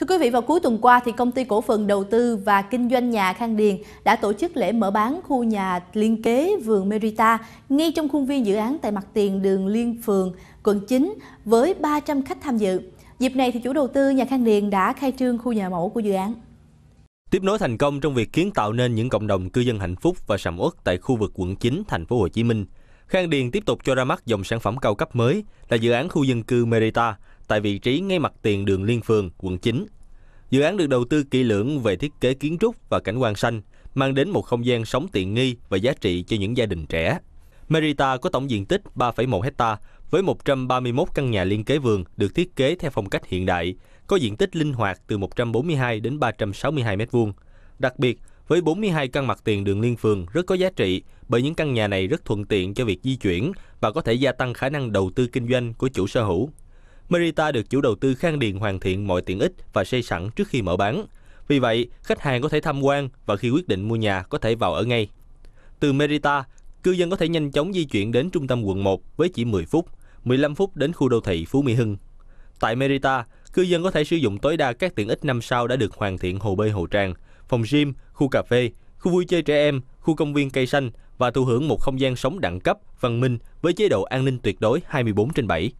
Thưa quý vị, vào cuối tuần qua thì công ty cổ phần đầu tư và kinh doanh nhà Khang Điền đã tổ chức lễ mở bán khu nhà liên kế vườn Merita ngay trong khuôn viên dự án tại mặt tiền đường Liên Phường, quận 9 với 300 khách tham dự. Dịp này thì chủ đầu tư nhà Khang Điền đã khai trương khu nhà mẫu của dự án. Tiếp nối thành công trong việc kiến tạo nên những cộng đồng cư dân hạnh phúc và sầm uất tại khu vực quận 9 thành phố Hồ Chí Minh, Khang Điền tiếp tục cho ra mắt dòng sản phẩm cao cấp mới là dự án khu dân cư Merita tại vị trí ngay mặt tiền đường Liên Phường, quận 9. Dự án được đầu tư kỹ lưỡng về thiết kế kiến trúc và cảnh quan xanh, mang đến một không gian sống tiện nghi và giá trị cho những gia đình trẻ. Merita có tổng diện tích 3,1 hecta với 131 căn nhà liên kế vườn được thiết kế theo phong cách hiện đại, có diện tích linh hoạt từ 142 đến 362 m2. Đặc biệt, với 42 căn mặt tiền đường liên phường rất có giá trị bởi những căn nhà này rất thuận tiện cho việc di chuyển và có thể gia tăng khả năng đầu tư kinh doanh của chủ sở hữu. Merita được chủ đầu tư Khang Điền hoàn thiện mọi tiện ích và xây sẵn trước khi mở bán. Vì vậy, khách hàng có thể tham quan và khi quyết định mua nhà có thể vào ở ngay. Từ Merita, cư dân có thể nhanh chóng di chuyển đến trung tâm quận 1 với chỉ 10 phút, 15 phút đến khu đô thị Phú Mỹ Hưng. Tại Merita, cư dân có thể sử dụng tối đa các tiện ích năm sao đã được hoàn thiện hồ bơi hồ tràng, phòng gym, khu cà phê, khu vui chơi trẻ em, khu công viên cây xanh và thụ hưởng một không gian sống đẳng cấp, văn minh với chế độ an ninh tuyệt đối 24 trên 7.